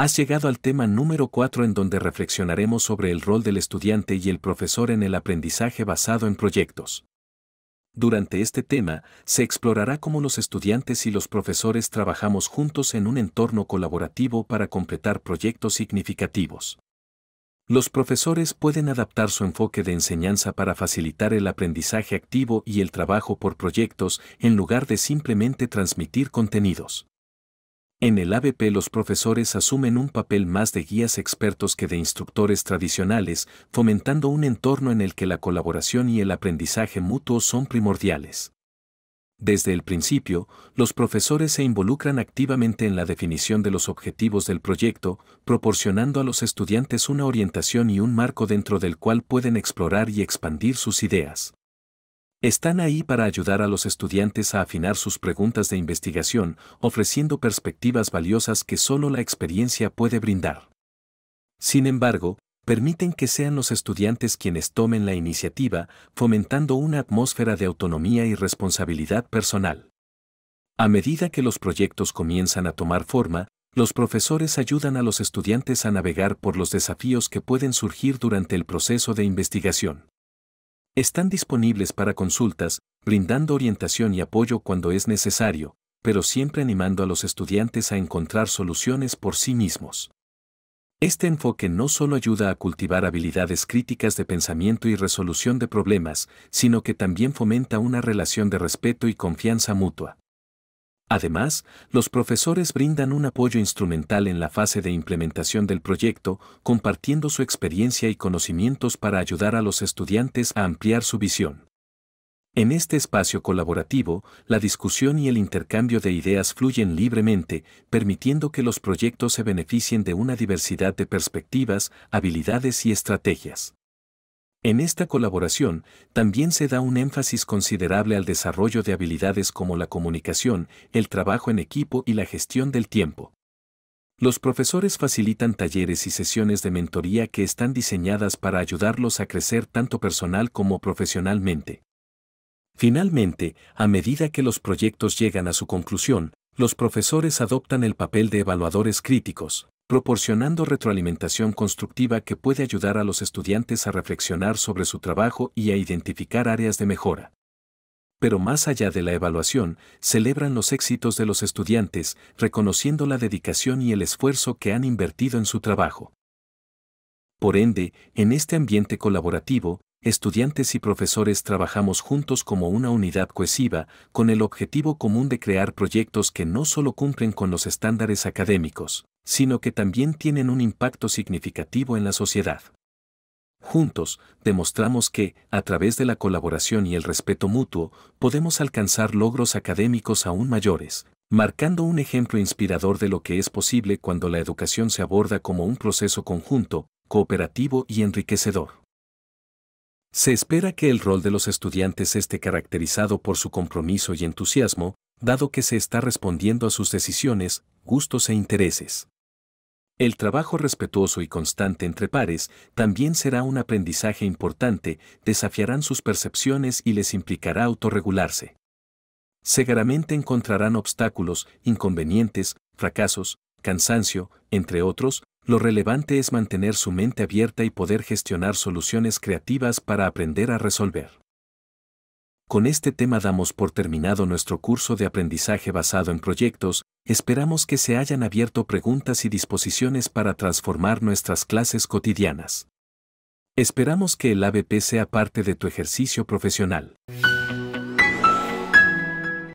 Has llegado al tema número 4 en donde reflexionaremos sobre el rol del estudiante y el profesor en el aprendizaje basado en proyectos. Durante este tema, se explorará cómo los estudiantes y los profesores trabajamos juntos en un entorno colaborativo para completar proyectos significativos. Los profesores pueden adaptar su enfoque de enseñanza para facilitar el aprendizaje activo y el trabajo por proyectos en lugar de simplemente transmitir contenidos. En el ABP los profesores asumen un papel más de guías expertos que de instructores tradicionales, fomentando un entorno en el que la colaboración y el aprendizaje mutuo son primordiales. Desde el principio, los profesores se involucran activamente en la definición de los objetivos del proyecto, proporcionando a los estudiantes una orientación y un marco dentro del cual pueden explorar y expandir sus ideas. Están ahí para ayudar a los estudiantes a afinar sus preguntas de investigación, ofreciendo perspectivas valiosas que solo la experiencia puede brindar. Sin embargo, permiten que sean los estudiantes quienes tomen la iniciativa, fomentando una atmósfera de autonomía y responsabilidad personal. A medida que los proyectos comienzan a tomar forma, los profesores ayudan a los estudiantes a navegar por los desafíos que pueden surgir durante el proceso de investigación. Están disponibles para consultas, brindando orientación y apoyo cuando es necesario, pero siempre animando a los estudiantes a encontrar soluciones por sí mismos. Este enfoque no solo ayuda a cultivar habilidades críticas de pensamiento y resolución de problemas, sino que también fomenta una relación de respeto y confianza mutua. Además, los profesores brindan un apoyo instrumental en la fase de implementación del proyecto, compartiendo su experiencia y conocimientos para ayudar a los estudiantes a ampliar su visión. En este espacio colaborativo, la discusión y el intercambio de ideas fluyen libremente, permitiendo que los proyectos se beneficien de una diversidad de perspectivas, habilidades y estrategias. En esta colaboración, también se da un énfasis considerable al desarrollo de habilidades como la comunicación, el trabajo en equipo y la gestión del tiempo. Los profesores facilitan talleres y sesiones de mentoría que están diseñadas para ayudarlos a crecer tanto personal como profesionalmente. Finalmente, a medida que los proyectos llegan a su conclusión, los profesores adoptan el papel de evaluadores críticos, proporcionando retroalimentación constructiva que puede ayudar a los estudiantes a reflexionar sobre su trabajo y a identificar áreas de mejora. Pero más allá de la evaluación, celebran los éxitos de los estudiantes, reconociendo la dedicación y el esfuerzo que han invertido en su trabajo. Por ende, en este ambiente colaborativo, estudiantes y profesores trabajamos juntos como una unidad cohesiva, con el objetivo común de crear proyectos que no solo cumplen con los estándares académicos, sino que también tienen un impacto significativo en la sociedad. Juntos, demostramos que, a través de la colaboración y el respeto mutuo, podemos alcanzar logros académicos aún mayores, marcando un ejemplo inspirador de lo que es posible cuando la educación se aborda como un proceso conjunto, cooperativo y enriquecedor. Se espera que el rol de los estudiantes esté caracterizado por su compromiso y entusiasmo, dado que se está respondiendo a sus decisiones, gustos e intereses. El trabajo respetuoso y constante entre pares también será un aprendizaje importante, desafiarán sus percepciones y les implicará autorregularse. Seguramente encontrarán obstáculos, inconvenientes, fracasos, cansancio, entre otros, lo relevante es mantener su mente abierta y poder gestionar soluciones creativas para aprender a resolver. Con este tema damos por terminado nuestro curso de aprendizaje basado en proyectos, esperamos que se hayan abierto preguntas y disposiciones para transformar nuestras clases cotidianas. Esperamos que el ABP sea parte de tu ejercicio profesional.